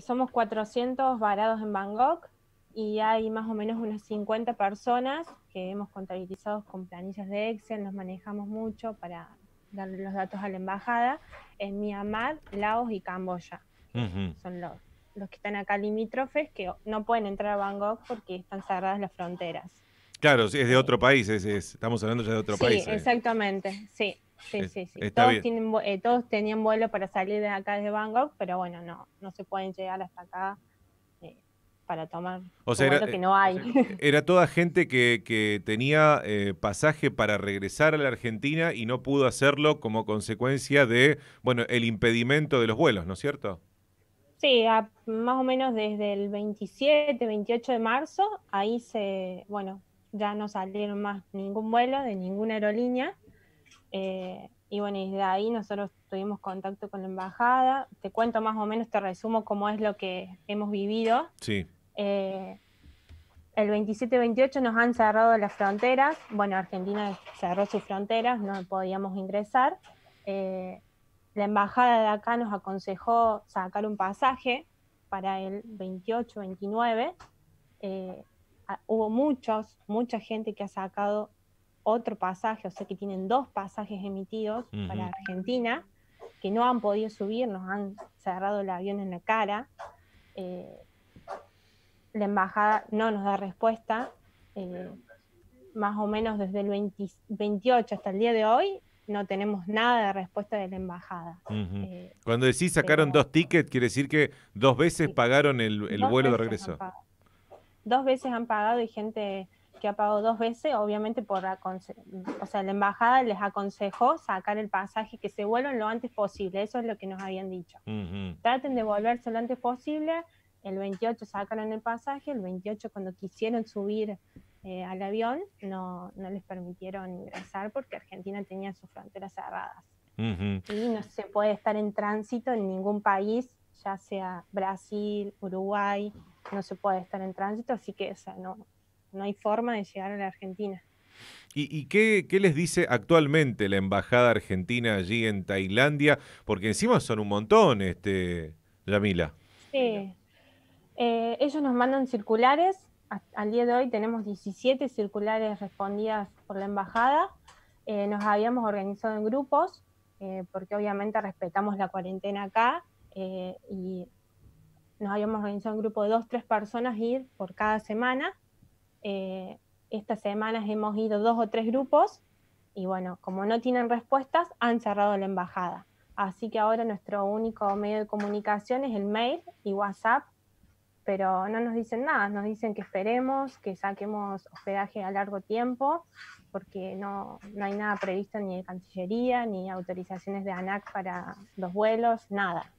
Somos 400 varados en Bangkok y hay más o menos unas 50 personas que hemos contabilizado con planillas de Excel, nos manejamos mucho para darle los datos a la embajada en Myanmar, Laos y Camboya. Son los, que están acá limítrofes que no pueden entrar a Bangkok porque están cerradas las fronteras. Claro, es de otro país, estamos hablando ya de otro país. Sí, eh. exactamente, sí. Sí, sí, sí. Eh, todos, tenían vuelo para salir de acá desde Bangkok, pero bueno, no, no se pueden llegar hasta acá eh, para tomar o sea, que eh, no hay. Era toda gente que, que tenía pasaje para regresar a la Argentina y no pudo hacerlo como consecuencia de, bueno, el impedimento de los vuelos, ¿no es cierto? Sí, más o menos desde el 27, 28 de marzo, ahí se, bueno, ya no salieron más ningún vuelo de ninguna aerolínea eh, y bueno, y de ahí nosotros tuvimos contacto con la embajada. Te cuento más o menos, te resumo cómo es lo que hemos vivido. Sí. Eh, el 27-28 nos han cerrado las fronteras. Bueno, Argentina cerró sus fronteras, no podíamos ingresar. Eh, la embajada de acá nos aconsejó sacar un pasaje para el 28-29. hubo muchos, mucha gente que ha sacado otro pasaje, o sea que tienen dos pasajes emitidos para Argentina, que no han podido subir, nos han cerrado el avión en la cara. Eh, la embajada no nos da respuesta. Eh, más o menos desde el 28 hasta el día de hoy no tenemos nada de respuesta de la embajada. Eh, Cuando decís sacaron dos tickets, quiere decir que dos veces pagaron el vuelo de regreso. Dos veces han pagado y gente que dos veces, obviamente por o sea, la embajada les aconsejó sacar el pasaje, que se vuelvan lo antes posible, eso es lo que nos habían dicho. Traten de volverse lo antes posible, el 28 sacaron el pasaje, el 28 cuando quisieron subir eh, al avión no, no les permitieron ingresar porque Argentina tenía sus fronteras cerradas. Y no se puede estar en tránsito en ningún país, ya sea Brasil, Uruguay, no se puede estar en tránsito, así que o no, no hay forma de llegar a la Argentina. ¿Y, qué, les dice actualmente la Embajada Argentina allí en Tailandia? Porque encima son un montón, este, Yamila. Sí. Eh, ellos nos mandan circulares. al día de hoy tenemos 17 circulares respondidas por la Embajada. Eh, nos habíamos organizado en grupos, eh, porque obviamente respetamos la cuarentena acá. y nos habíamos organizado en grupo de dos, tres personas ir por cada semana eh, estas semanas hemos ido dos o tres grupos y bueno, como no tienen respuestas, han cerrado la embajada. Así que ahora nuestro único medio de comunicación es el mail y WhatsApp, pero no nos dicen nada, nos dicen que esperemos, que saquemos hospedaje a largo tiempo, porque no hay nada previsto ni de Cancillería, ni autorizaciones de ANAC para los vuelos, nada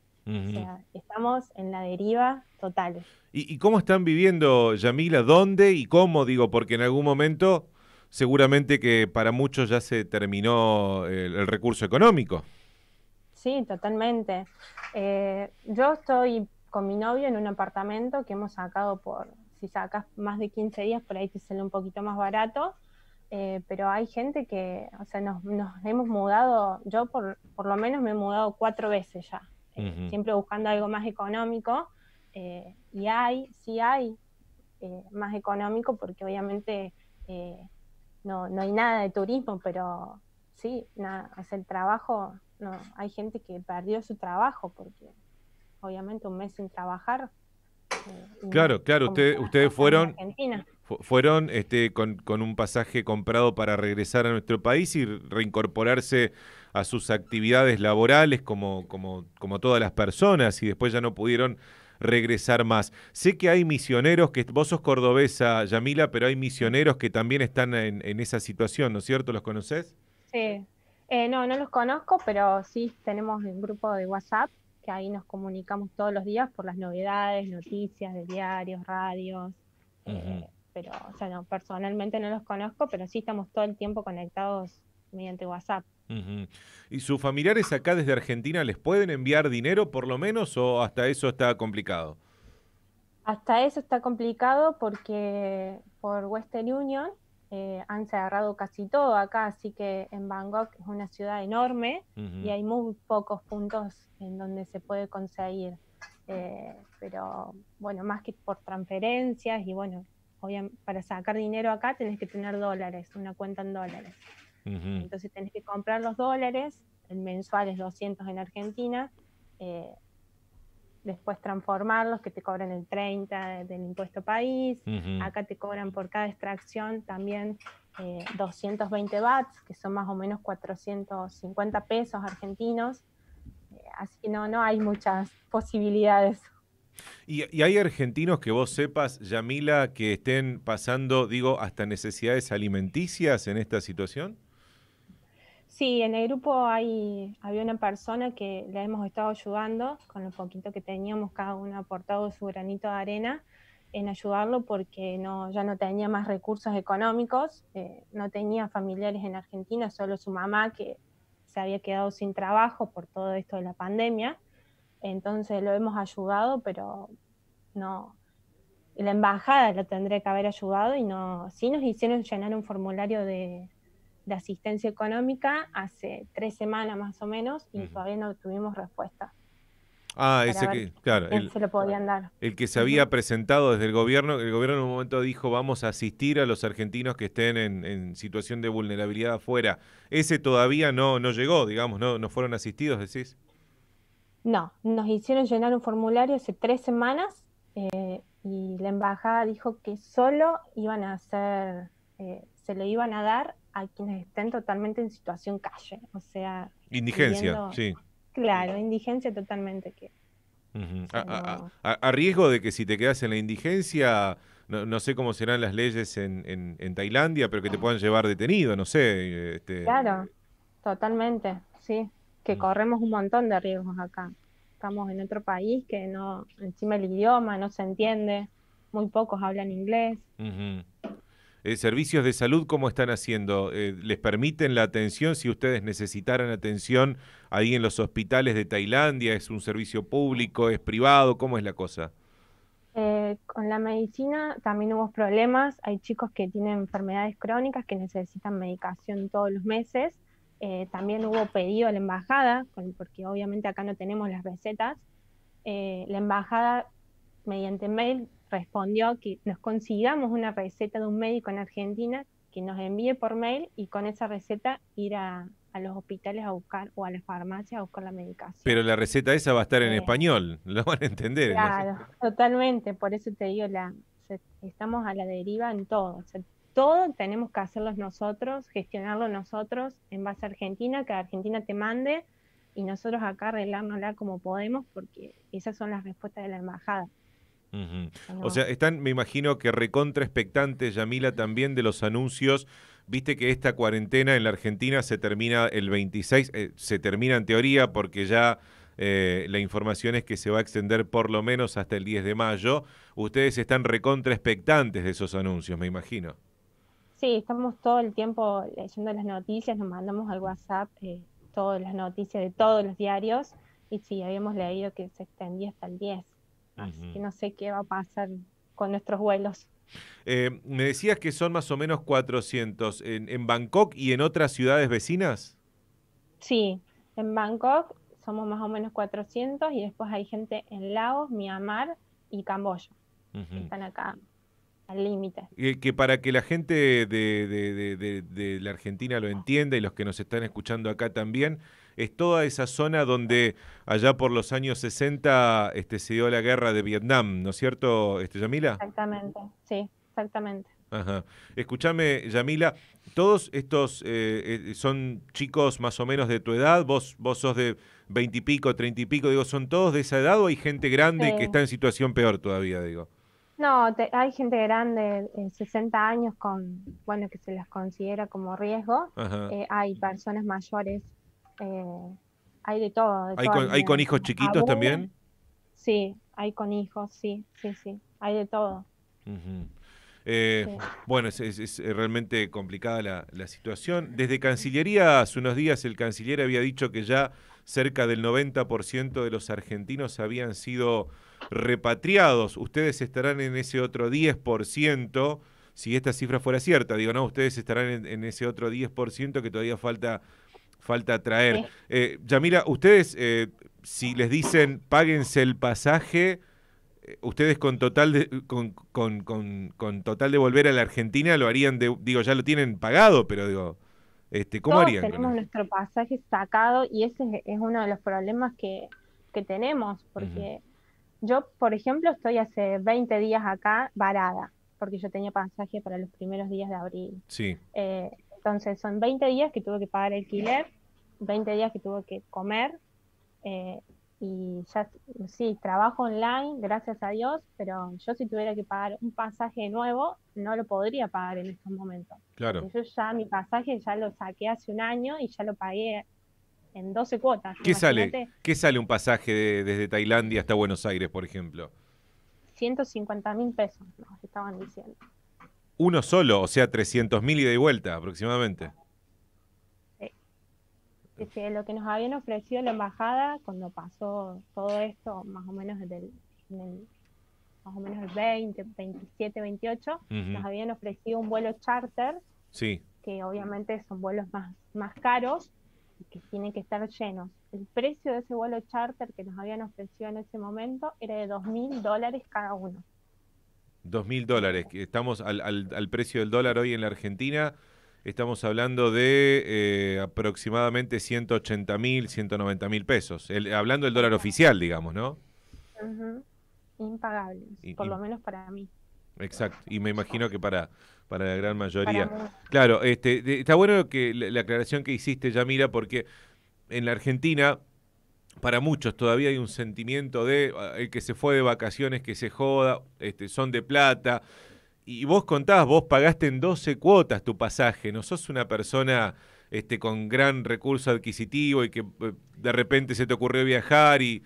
estamos en la deriva total. ¿Y, cómo están viviendo, Yamila? ¿Dónde y cómo? Digo, porque en algún momento seguramente que para muchos ya se terminó eh, el, recurso económico. Sí, totalmente. Eh, yo estoy con mi novio en un apartamento que hemos sacado por, si sacas más de 15 días, por ahí te sale un poquito más barato. Eh, pero hay gente que, o sea, nos, nos hemos mudado, yo por, por, lo menos me he mudado cuatro veces ya siempre buscando algo más económico. Eh, y hay, sí hay eh, más económico, porque obviamente eh, no, no hay nada de turismo, pero sí, nada, el trabajo, no, hay gente que perdió su trabajo, porque obviamente un mes sin trabajar. claro, claro, usted, ustedes fueron fueron este, con, un pasaje comprado para regresar a nuestro país y reincorporarse a sus actividades laborales como, como, como todas las personas y después ya no pudieron regresar más. Sé que hay misioneros, que vos sos cordobesa, Yamila, pero hay misioneros que también están en, en esa situación, ¿no es cierto? ¿Los conoces? Sí, eh, no, no los conozco, pero sí tenemos un grupo de WhatsApp que ahí nos comunicamos todos los días por las novedades, noticias de diarios, radios. Eh, pero, o sea, no, personalmente no los conozco, pero sí estamos todo el tiempo conectados mediante WhatsApp. ¿Y sus familiares acá desde Argentina les pueden enviar dinero por lo menos o hasta eso está complicado? Hasta eso está complicado porque por Western Union eh, han cerrado casi todo acá, así que en Bangkok es una ciudad enorme y hay muy pocos puntos en donde se puede conseguir. Eh, pero bueno, más que por transferencias y bueno, obviamente, para sacar dinero acá tenés que tener dólares, una cuenta en dólares. Entonces tenés que comprar los dólares, el mensual es 200 en Argentina, eh, después transformarlos, que te cobran el 30 del impuesto país, acá te cobran por cada extracción también 220 eh, bats, que son más o menos 450 pesos argentinos, eh, así que no, no hay muchas posibilidades. ¿Y, hay argentinos que vos sepas, Yamila, que estén pasando, digo, hasta necesidades alimenticias en esta situación? Sí, en el grupo hay, había una persona que la hemos estado ayudando con lo poquito que teníamos, cada uno aportado su granito de arena en ayudarlo porque no, ya no tenía más recursos económicos, eh, no tenía familiares en Argentina, solo su mamá que se había quedado sin trabajo por todo esto de la pandemia. Entonces lo hemos ayudado, pero no. La embajada lo tendría que haber ayudado y no. Sí nos hicieron llenar un formulario de, asistencia económica hace tres semanas más o menos y todavía no tuvimos respuesta. Ah, ese que, claro, se lo podían dar. el que se había presentado desde el gobierno, el gobierno en un momento dijo vamos a asistir a los argentinos que estén en, situación de vulnerabilidad afuera. Ese todavía no, no llegó, digamos, no, no fueron asistidos, decís. No, nos hicieron llenar un formulario hace tres semanas eh, y la embajada dijo que solo iban a hacer, eh, se lo iban a dar a quienes estén totalmente en situación calle, o sea... Indigencia, sí. Claro, indigencia totalmente. Que, a, riesgo de que si te quedas en la indigencia, no, sé cómo serán las leyes en, en, Tailandia, pero que te puedan llevar detenido, no sé. Este, claro, totalmente, sí que mm. corremos un montón de riesgos acá. Estamos en otro país que no, encima el idioma no se entiende, muy pocos hablan inglés. Eh, ¿Servicios de salud cómo están haciendo? Eh, ¿Les permiten la atención si ustedes necesitaran atención ahí en los hospitales de Tailandia? ¿Es un servicio público? ¿Es privado? ¿Cómo es la cosa? Eh, con la medicina también hubo problemas. Hay chicos que tienen enfermedades crónicas que necesitan medicación todos los meses eh, también hubo pedido a la embajada, porque obviamente acá no tenemos las recetas. Eh, la embajada, mediante mail, respondió que nos consigamos una receta de un médico en Argentina que nos envíe por mail y con esa receta ir a, los hospitales a buscar o a las farmacias a buscar la medicación. Pero la receta esa va a estar en eh. español, lo van a entender. Claro, totalmente, por eso te digo, la, estamos a la deriva en todo todo tenemos que hacerlo nosotros, gestionarlo nosotros en base a Argentina, que Argentina te mande y nosotros acá arreglárnosla como podemos, porque esas son las respuestas de la embajada. O sea, están, me imagino que recontra Yamila, también de los anuncios. Viste que esta cuarentena en la Argentina se termina el 26, eh, se termina en teoría porque ya eh, la información es que se va a extender por lo menos hasta el 10 de mayo. Ustedes están recontra de esos anuncios, me imagino. Sí, estamos todo el tiempo leyendo las noticias, nos mandamos al WhatsApp eh, todas las noticias de todos los diarios y sí, habíamos leído que se extendía hasta el 10. Así que no sé qué va a pasar con nuestros vuelos. Eh, me decías que son más o menos 400 en, Bangkok y en otras ciudades vecinas. Sí, en Bangkok somos más o menos 400 y después hay gente en Laos, Myanmar y Camboya, que están acá al límite. Eh, que para que la gente de, la Argentina lo entienda y los que nos están escuchando acá también, es toda esa zona donde allá por los años 60 este, se dio la guerra de Vietnam, ¿no es cierto, este, Yamila? Exactamente, sí, exactamente. Ajá. Escúchame, Yamila, todos estos eh, eh, son chicos más o menos de tu edad, vos, vos sos de pico, treinta y pico, digo, ¿son todos de esa edad o hay gente grande que está en situación peor todavía, digo? No, hay gente grande, 60 años, con, bueno, que se las considera como riesgo. Eh, hay personas mayores, eh, hay de todo. ¿Hay, con, hijos chiquitos también? Sí, hay con hijos, sí, sí, sí, hay de todo. Eh, bueno, es, eh, realmente complicada la, situación. Desde Cancillería, hace unos días el canciller había dicho que ya cerca del 90% de los argentinos habían sido repatriados. Ustedes estarán en ese otro 10%, si esta cifra fuera cierta, digo, no, ustedes estarán en, ese otro 10% que todavía falta falta traer. Eh, Yamira, ustedes, si les dicen páguense el pasaje, ustedes con total de, con, con, con, con, total de volver a la Argentina lo harían de, digo ya lo tienen pagado pero digo este cómo harían tenemos nuestro pasaje sacado y ese es uno de los problemas que, tenemos porque yo por ejemplo estoy hace 20 días acá varada porque yo tenía pasaje para los primeros días de abril sí eh, entonces son 20 días que tuve que pagar alquiler 20 días que tuve que comer eh, y ya sí, trabajo online, gracias a Dios, pero yo si tuviera que pagar un pasaje nuevo, no lo podría pagar en estos momentos. Claro. yo ya mi pasaje ya lo saqué hace un año y ya lo pagué en 12 cuotas. ¿Qué sale? ¿Qué sale un pasaje desde Tailandia hasta Buenos Aires, por ejemplo? 150 mil pesos, nos estaban diciendo. Uno solo, o sea, 300 mil y de vuelta aproximadamente. Este, lo que nos habían ofrecido la embajada cuando pasó todo esto, más o menos desde el, 20, 27, 28, nos habían ofrecido un vuelo charter, sí. que obviamente son vuelos más, más caros y que tienen que estar llenos. El precio de ese vuelo charter que nos habían ofrecido en ese momento era de dos mil dólares cada uno. Dos mil dólares, Que estamos al, al precio del dólar hoy en la Argentina. Estamos hablando de eh, aproximadamente 180 mil, 190 mil pesos. hablando del dólar oficial, digamos, ¿no? Impagable, por lo menos para mí. Exacto, y me imagino que para, para la gran mayoría. Claro, este, está bueno que la, aclaración que hiciste, Yamira, porque en la Argentina, para muchos todavía hay un sentimiento de ah, el que se fue de vacaciones, que se joda, este, son de plata, y vos contás, vos pagaste en 12 cuotas tu pasaje, no sos una persona este, con gran recurso adquisitivo y que eh, de repente se te ocurrió viajar y,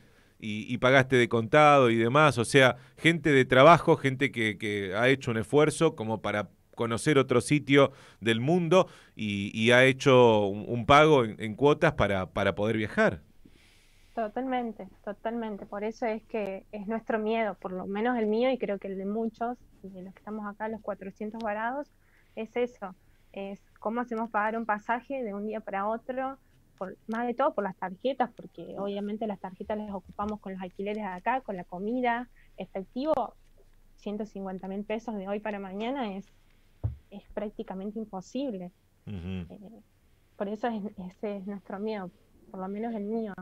pagaste de contado y demás. O sea, gente de trabajo, gente que, ha hecho un esfuerzo como para conocer otro sitio del mundo y, ha hecho un, pago en, cuotas para poder viajar. Totalmente, totalmente. Por eso es que es nuestro miedo, por lo menos el mío y creo que el de muchos, de los que estamos acá, los 400 varados, es eso, es cómo hacemos pagar un pasaje de un día para otro, por, más de todo por las tarjetas, porque obviamente las tarjetas las ocupamos con los alquileres de acá, con la comida, efectivo, 150 mil pesos de hoy para mañana es, es prácticamente imposible. Eh, por eso es, ese es nuestro miedo, por lo menos el mío,